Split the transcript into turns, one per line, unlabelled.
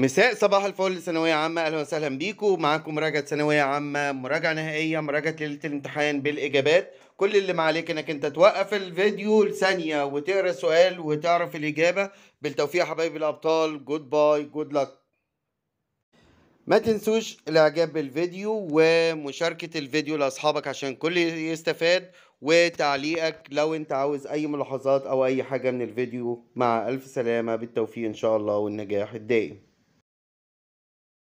مساء صباح الفل ثانوية عامة أهلا وسهلا بيكم معاكم مراجعة ثانوية عامة مراجعة نهائية مراجعة ليلة الامتحان بالإجابات كل اللي ما عليك إنك أنت توقف الفيديو لثانية وتقرا السؤال وتعرف الإجابة بالتوفيق يا حبايبي الأبطال جود باي جود لك ما تنسوش الاعجاب بالفيديو ومشاركة الفيديو لأصحابك عشان كل يستفاد وتعليقك لو انت عاوز اي ملاحظات او اي حاجة من الفيديو مع الف سلامة بالتوفيق ان شاء الله والنجاح الدائم